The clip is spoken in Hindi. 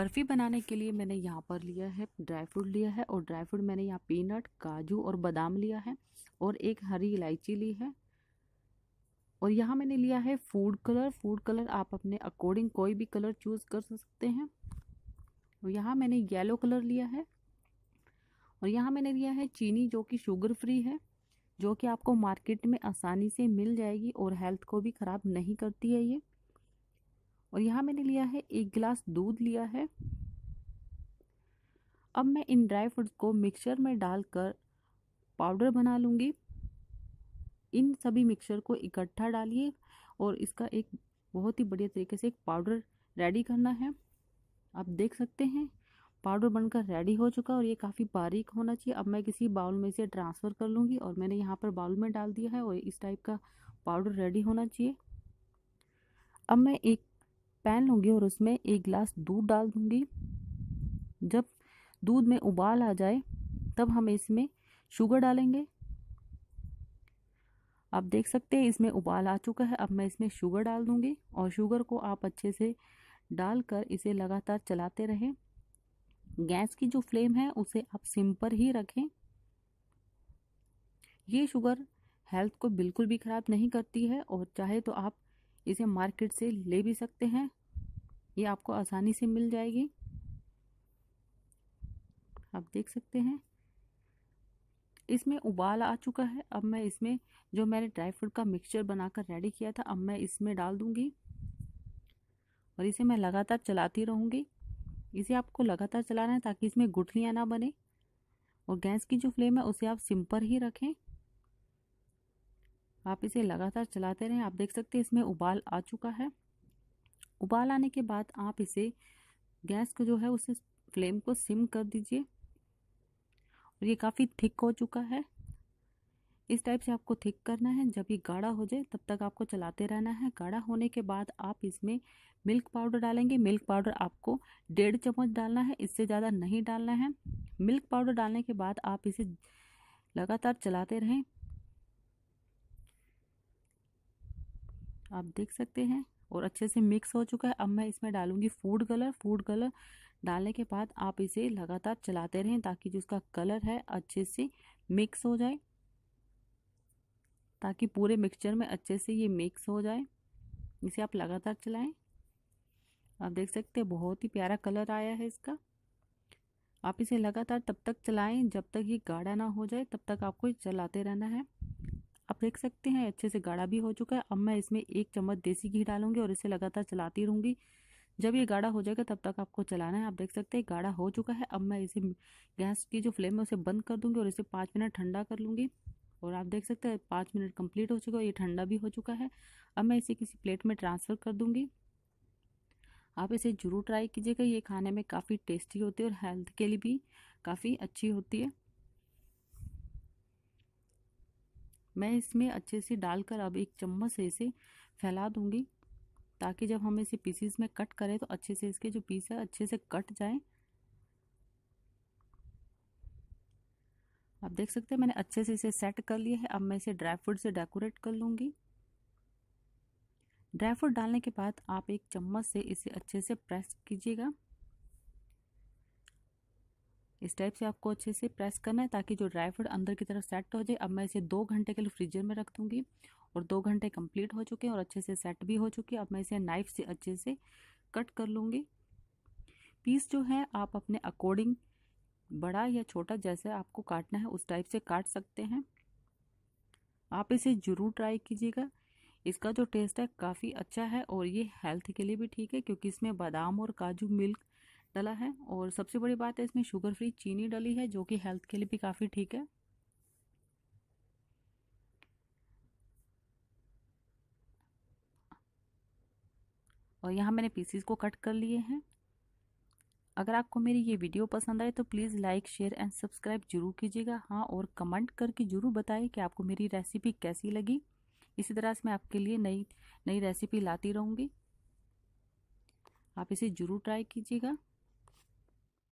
बर्फ़ी बनाने के लिए मैंने यहाँ पर लिया है ड्राई फ्रूट लिया है और ड्राई फ्रूट मैंने यहाँ पीनट काजू और बादाम लिया है और एक हरी इलायची ली है और यहाँ मैंने लिया है फूड कलर फूड कलर आप अपने अकॉर्डिंग कोई भी कलर चूज़ कर सकते हैं और यहाँ मैंने येलो कलर लिया है और यहाँ मैंने लिया है चीनी जो कि शुगर फ्री है जो कि आपको मार्केट में आसानी से मिल जाएगी और हेल्थ को भी ख़राब नहीं करती है ये और यहाँ मैंने लिया है एक गिलास दूध लिया है अब मैं इन ड्राई फ्रूट्स को मिक्सचर में डालकर पाउडर बना लूँगी इन सभी मिक्सचर को इकट्ठा डालिए और इसका एक बहुत ही बढ़िया तरीके से एक पाउडर रेडी करना है आप देख सकते हैं पाउडर बनकर रेडी हो चुका और ये काफ़ी बारीक होना चाहिए अब मैं किसी बाउल में इसे ट्रांसफ़र कर लूँगी और मैंने यहाँ पर बाउल में डाल दिया है और इस टाइप का पाउडर रेडी होना चाहिए अब मैं एक पैन लूँगी और उसमें एक गिलास दूध डाल दूँगी जब दूध में उबाल आ जाए तब हम इसमें शुगर डालेंगे आप देख सकते हैं इसमें उबाल आ चुका है अब मैं इसमें शुगर डाल दूँगी और शुगर को आप अच्छे से डालकर इसे लगातार चलाते रहें गैस की जो फ्लेम है उसे आप सिम पर ही रखें ये शुगर हेल्थ को बिल्कुल भी ख़राब नहीं करती है और चाहे तो आप इसे मार्केट से ले भी सकते हैं ये आपको आसानी से मिल जाएगी आप देख सकते हैं इसमें उबाल आ चुका है अब मैं इसमें जो मैंने ड्राई फ्रूट का मिक्सचर बनाकर रेडी किया था अब मैं इसमें डाल दूंगी और इसे मैं लगातार चलाती रहूँगी इसे आपको लगातार चलाना है ताकि इसमें गुठलियाँ ना बने और गैस की जो फ्लेम है उसे आप सिम पर ही रखें आप इसे लगातार चलाते रहें आप देख सकते हैं इसमें उबाल आ चुका है उबाल आने के बाद आप इसे गैस को जो है उसे फ्लेम को सिम कर दीजिए और ये काफ़ी थिक हो चुका है इस टाइप से आपको थिक करना है जब ये गाढ़ा हो जाए तब तक आपको चलाते रहना है गाढ़ा होने के बाद आप इसमें मिल्क पाउडर डालेंगे मिल्क पाउडर आपको डेढ़ चम्मच डालना है इससे ज़्यादा नहीं डालना है मिल्क पाउडर डालने के बाद आप इसे लगातार चलाते रहें आप देख सकते हैं और अच्छे से मिक्स हो चुका है अब मैं इसमें डालूंगी फूड कलर फूड कलर डालने के बाद आप इसे लगातार चलाते रहें ताकि जो इसका कलर है अच्छे से मिक्स हो जाए ताकि पूरे मिक्सचर में अच्छे से ये मिक्स हो जाए इसे आप लगातार चलाएं आप देख सकते हैं बहुत ही प्यारा कलर आया है इसका आप इसे लगातार तब तक चलाएं जब तक ये गाढ़ा ना हो जाए तब तक आपको चलाते रहना है आप देख सकते हैं अच्छे से गाढ़ा भी हो चुका है अब मैं इसमें एक चम्मच देसी घी डालूंगी और इसे लगातार चलाती रहूँगी जब ये गाढ़ा हो जाएगा तब तक आपको चलाना है आप देख सकते हैं गाढ़ा हो चुका है अब मैं इसे गैस की जो फ्लेम है उसे बंद कर दूंगी और इसे पाँच मिनट ठंडा कर लूँगी और आप देख सकते हैं पाँच मिनट कंप्लीट हो चुका है ये ठंडा भी हो चुका है अब मैं इसे किसी प्लेट में ट्रांसफ़र कर दूँगी आप इसे ज़रूर ट्राई कीजिएगा ये खाने में काफ़ी टेस्टी होती है और हेल्थ के लिए भी काफ़ी अच्छी होती है मैं इसमें अच्छे से डालकर अब एक चम्मच से इसे फैला दूंगी ताकि जब हम इसे पीसीस में कट करें तो अच्छे से इसके जो पीस है अच्छे से कट जाए आप देख सकते हैं मैंने अच्छे से इसे सेट कर लिया है अब मैं इसे ड्राई फ्रूट से डेकोरेट कर लूँगी ड्राई फ्रूट डालने के बाद आप एक चम्मच से इसे अच्छे से प्रेस कीजिएगा इस टाइप से आपको अच्छे से प्रेस करना है ताकि जो ड्राई फ्रूट अंदर की तरफ सेट हो जाए अब मैं इसे दो घंटे के लिए फ्रीजर में रख दूँगी और दो घंटे कंप्लीट हो चुके हैं और अच्छे से सेट भी हो चुके हैं अब मैं इसे नाइफ से अच्छे से कट कर लूँगी पीस जो है आप अपने अकॉर्डिंग बड़ा या छोटा जैसे आपको काटना है उस टाइप से काट सकते हैं आप इसे ज़रूर ट्राई कीजिएगा इसका जो टेस्ट है काफ़ी अच्छा है और ये हेल्थ के लिए भी ठीक है क्योंकि इसमें बादाम और काजू मिल्क डाला है और सबसे बड़ी बात है इसमें शुगर फ्री चीनी डली है जो कि हेल्थ के लिए भी काफ़ी ठीक है और यहाँ मैंने पीसीस को कट कर लिए हैं अगर आपको मेरी ये वीडियो पसंद आए तो please like share and subscribe जरूर कीजिएगा हाँ और कमेंट करके ज़रूर बताएं कि आपको मेरी रेसिपी कैसी लगी इसी तरह से मैं आपके लिए नई नई रेसिपी लाती रहूँगी आप इसे ज़रूर ट्राई कीजिएगा